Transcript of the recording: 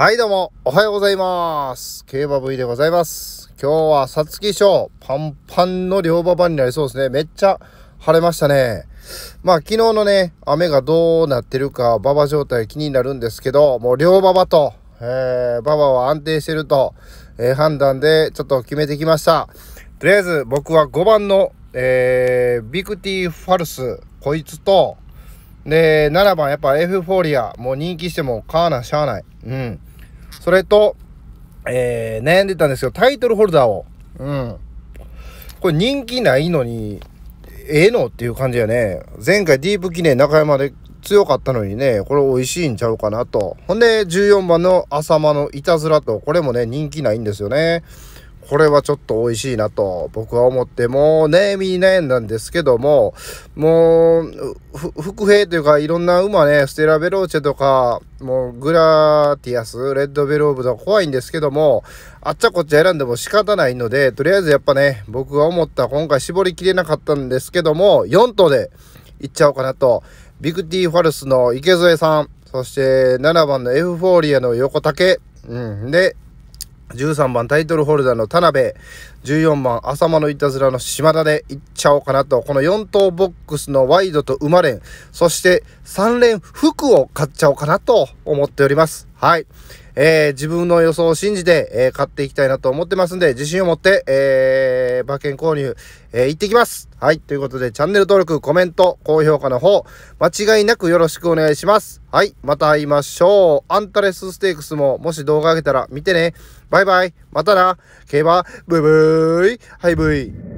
はい、どうも、おはようございます。競馬 V でございます。今日は、皐月賞、パンパンの両馬場になりそうですね。めっちゃ晴れましたね。まあ、昨日のね、雨がどうなってるか、馬場状態気になるんですけど、もう両馬場と、えー、馬場は安定してると、えー、判断でちょっと決めてきました。とりあえず、僕は5番の、えー、ビクティファルス、こいつと、で、7番、やっぱエフフォーリア。もう人気しても、カーナ、しゃあない。うん。それと、えー、悩んでたんですけど、タイトルホルダーを。うん。これ人気ないのに、ええー、のっていう感じやね。前回ディープ記念中山で強かったのにね、これ美味しいんちゃうかなと。ほんで、14番の浅間のいたずらと、これもね、人気ないんですよね。これはちょっと美味しいなと僕は思って、もう悩みに悩んだんですけども、もう、副兵というかいろんな馬ね、ステラベローチェとか、もうグラティアス、レッドベローブとか怖いんですけども、あっちゃこっちゃ選んでも仕方ないので、とりあえずやっぱね、僕が思った今回絞りきれなかったんですけども、4頭で行っちゃおうかなと。ビクティファルスの池添さん、そして7番のエフフォーリアの横竹、うん、で、13番タイトルホルダーの田辺14番浅間のいたずらの島田でいっちゃおうかなとこの4等ボックスのワイドと馬連そして3連服を買っちゃおうかなと思っておりますはい、えー、自分の予想を信じて、えー、買っていきたいなと思ってますんで自信を持って、えー、馬券購入、えー、行ってきますはいということでチャンネル登録コメント高評価の方間違いなくよろしくお願いしますはいまた会いましょうアンタレスステークスももし動画あげたら見てねバイバイ。またな。競馬、ブイブイ。ハイブイ。